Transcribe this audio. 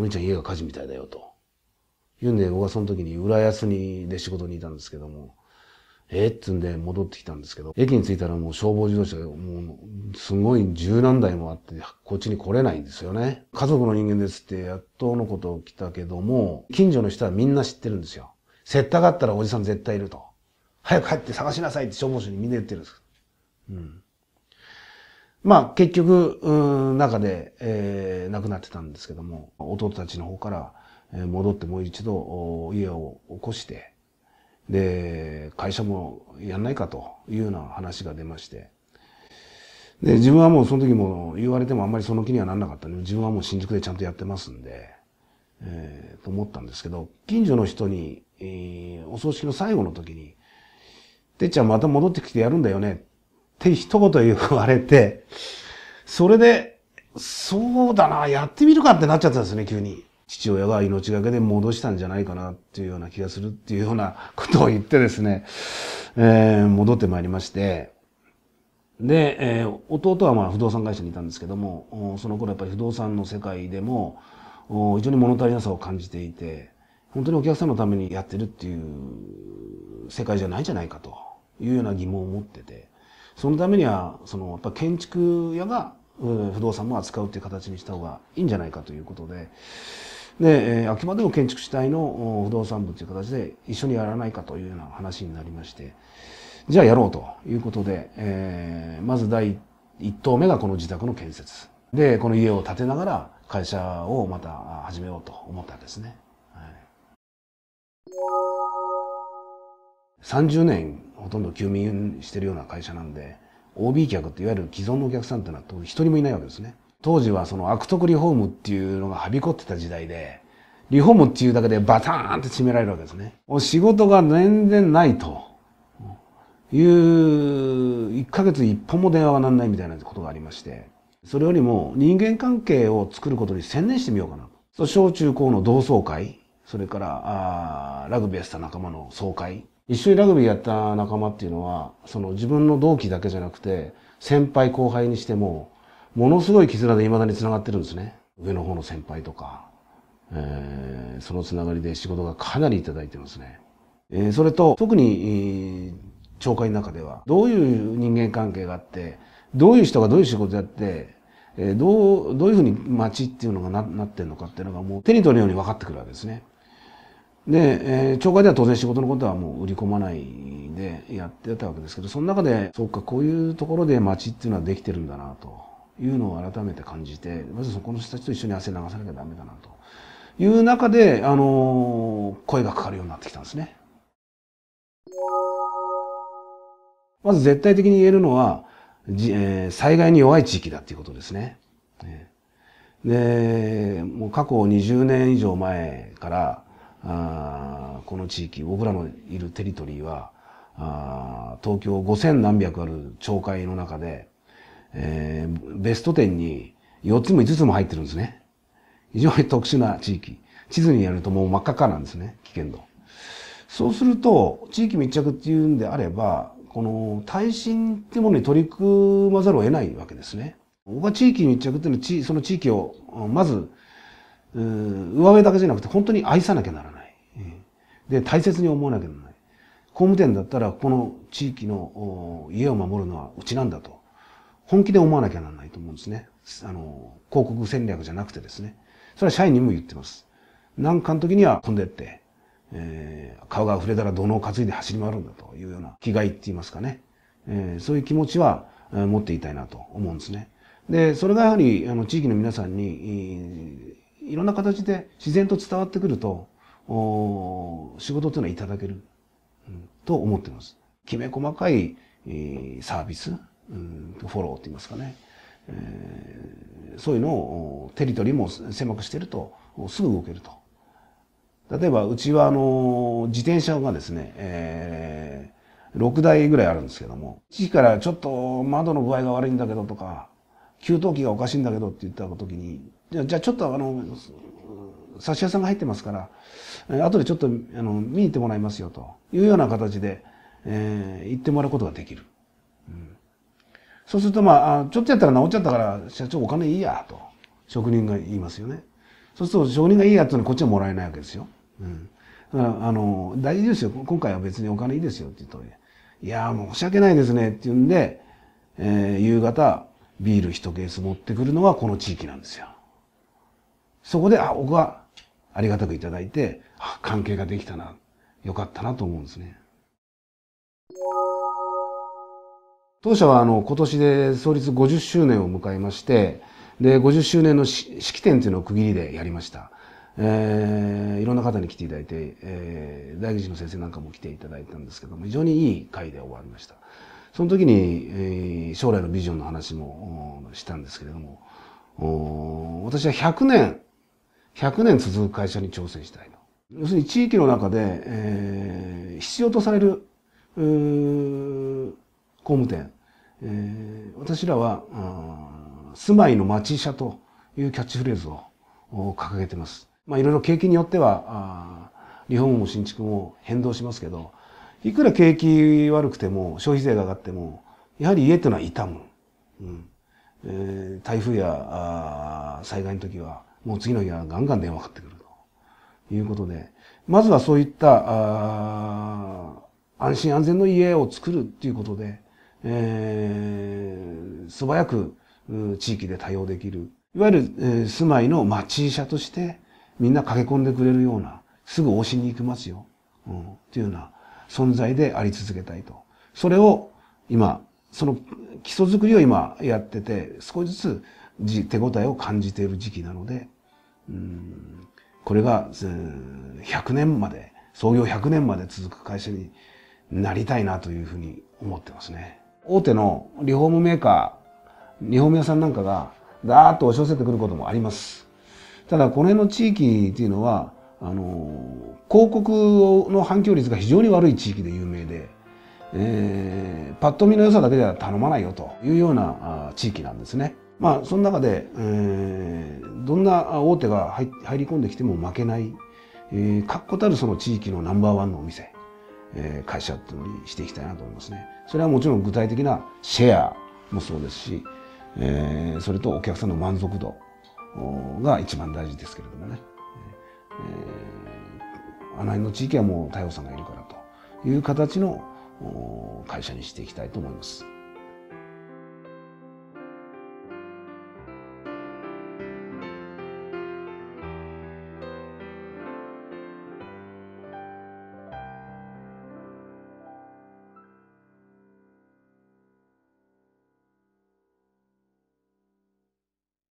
お兄ちゃん家が火事みたいだよと。言うんで、僕はその時に浦安にで仕事にいたんですけども、えっつんで戻ってきたんですけど、駅に着いたらもう消防自動車がもう、すごい十何台もあって、こっちに来れないんですよね。家族の人間ですって、やっとのこと来たけども、近所の人はみんな知ってるんですよ。せったがったらおじさん絶対いると。早く帰って探しなさいって消防署にみんな言ってるんです。うん。まあ結局、う中で、えー、亡くなってたんですけども、弟たちの方から、え戻ってもう一度家を起こして、で、会社もやんないかというような話が出まして、で、自分はもうその時も言われてもあんまりその気にはなんなかったんで、自分はもう新宿でちゃんとやってますんで、えー、と思ったんですけど、近所の人に、えー、お葬式の最後の時に、てっちゃんまた戻ってきてやるんだよねって一言言われて、それで、そうだな、やってみるかってなっちゃったんですね、急に。父親が命がけで戻したんじゃないかなっていうような気がするっていうようなことを言ってですね、えー、戻ってまいりまして、で、えー、弟はまあ不動産会社にいたんですけども、その頃やっぱり不動産の世界でも、非常に物足りなさを感じていて、本当にお客さんのためにやってるっていう世界じゃないじゃないかというような疑問を持ってて、そのためにはそのやっぱ建築屋が不動産も扱うっていう形にした方がいいんじゃないかということでで、えあくまでも建築主体の不動産部という形で一緒にやらないかというような話になりましてじゃあやろうということで、えー、まず第1棟目がこの自宅の建設でこの家を建てながら会社をまた始めようと思ったんですね。30年ほとんど休眠してるような会社なんで、OB 客っていわゆる既存のお客さんっていうのは一人もいないわけですね。当時はその悪徳リフォームっていうのがはびこってた時代で、リフォームっていうだけでバターンって締められるわけですね。う仕事が全然ないという、1ヶ月1本も電話がならないみたいなことがありまして、それよりも人間関係を作ることに専念してみようかなと。小中高の同窓会、それから、あラグビーした仲間の総会、一緒にラグビーやった仲間っていうのは、その自分の同期だけじゃなくて、先輩後輩にしても、ものすごい絆で未だに繋がってるんですね。上の方の先輩とか、えー、そのつながりで仕事がかなりいただいてますね。えー、それと、特に、え町会の中では、どういう人間関係があって、どういう人がどういう仕事やって、えー、どう、どういうふうに街っていうのがななってるのかっていうのがもう手に取るように分かってくるわけですね。で、えー、町会では当然仕事のことはもう売り込まないでやってたわけですけど、その中で、そうか、こういうところで町っていうのはできてるんだなというのを改めて感じて、まずそこの人たちと一緒に汗流さなきゃダメだなという中で、あのー、声がかかるようになってきたんですね。まず絶対的に言えるのは、じえー、災害に弱い地域だっていうことですね。ねで、もう過去20年以上前から、あこの地域僕らのいるテリトリーはあ東京5千何百ある町会の中で、えー、ベスト10に4つも5つも入ってるんですね。非常に特殊な地域。地図にやるともう真っ赤っかなんですね、危険度。そうすると、地域密着っていうんであれば、この耐震ってものに取り組まざるを得ないわけですね。僕は地域密着っていうのは、その地域をまず上辺だけじゃなくて本当に愛さなきゃならない。で、大切に思わなきゃならない。工務店だったら、この地域の家を守るのはうちなんだと。本気で思わなきゃならないと思うんですね。あの、広告戦略じゃなくてですね。それは社員にも言ってます。なんかの時には飛んでって、えー、顔が溢れたら土のを担いで走り回るんだというような気概って言いますかね。えー、そういう気持ちは、え持っていたいなと思うんですね。で、それがやはり、あの、地域の皆さんに、いろんな形で自然と伝わってくると、お仕事というのはいただける、うん、と思っています。きめ細かい、えー、サービス、うん、フォローって言いますかね。えー、そういうのをテリトリーも狭くしてるとすぐ動けると。例えばうちはあの自転車がですね、えー、6台ぐらいあるんですけども、1からちょっと窓の具合が悪いんだけどとか、給湯器がおかしいんだけどって言った時に、じゃあちょっとあの、差し屋さんが入ってますから、後でちょっとあの見に行ってもらいますよというような形で、えー、行ってもらうことができる。うん、そうするとまあ、ちょっとやったら治っちゃったから社長お金いいやと職人が言いますよね。そうすると職人がいいやってのはこっちはもらえないわけですよ。うん、だからあの、大事ですよ。今回は別にお金いいですよって言うと、いや、申し訳ないですねって言うんで、えー、夕方、ビール一ケース持ってくるのがこの地域なんですよ。そこで、あ、僕はありがたくいただいて、あ、関係ができたな、よかったなと思うんですね。当社はあの今年で創立50周年を迎えまして、で、50周年の式典というのを区切りでやりました。えー、いろんな方に来ていただいて、えー、大吉の先生なんかも来ていただいたんですけども、非常にいい会で終わりました。その時に、え将来のビジョンの話もしたんですけれども、私は100年、100年続く会社に挑戦したい要するに地域の中で、えー、必要とされる、工務店、えー、私らは、住まいの町医者というキャッチフレーズを掲げてます。まあいろいろ景気によっては、リフォームも新築も変動しますけど、いくら景気悪くても、消費税が上がっても、やはり家というのは痛む。うんえー、台風やあ災害の時は、もう次の日はガンガン電話かかってくるということで、まずはそういったあ安心安全の家を作るっていうことで、えー、素早く地域で対応できる。いわゆる、えー、住まいの町医者としてみんな駆け込んでくれるような、すぐ往診に行きますよ。うん、っていうような、存在であり続けたいと。それを今、その基礎作りを今やってて、少しずつ手応えを感じている時期なので、うんこれが100年まで、創業100年まで続く会社になりたいなというふうに思ってますね。大手のリフォームメーカー、リフォーム屋さんなんかが、だーっと押し寄せてくることもあります。ただ、この辺の地域っていうのは、あの広告の反響率が非常に悪い地域で有名で、えー、パッと見の良さだけでは頼まないよというような地域なんですね。まあその中で、えー、どんな大手が入り込んできても負けない、えー、確固たるその地域のナンバーワンのお店、えー、会社っていうのにしていきたいなと思いますね。それはもちろん具体的なシェアもそうですし、えー、それとお客さんの満足度が一番大事ですけれどもね。えあの辺の地域はもう太陽さんがいるからという形の会社にしていきたいと思います。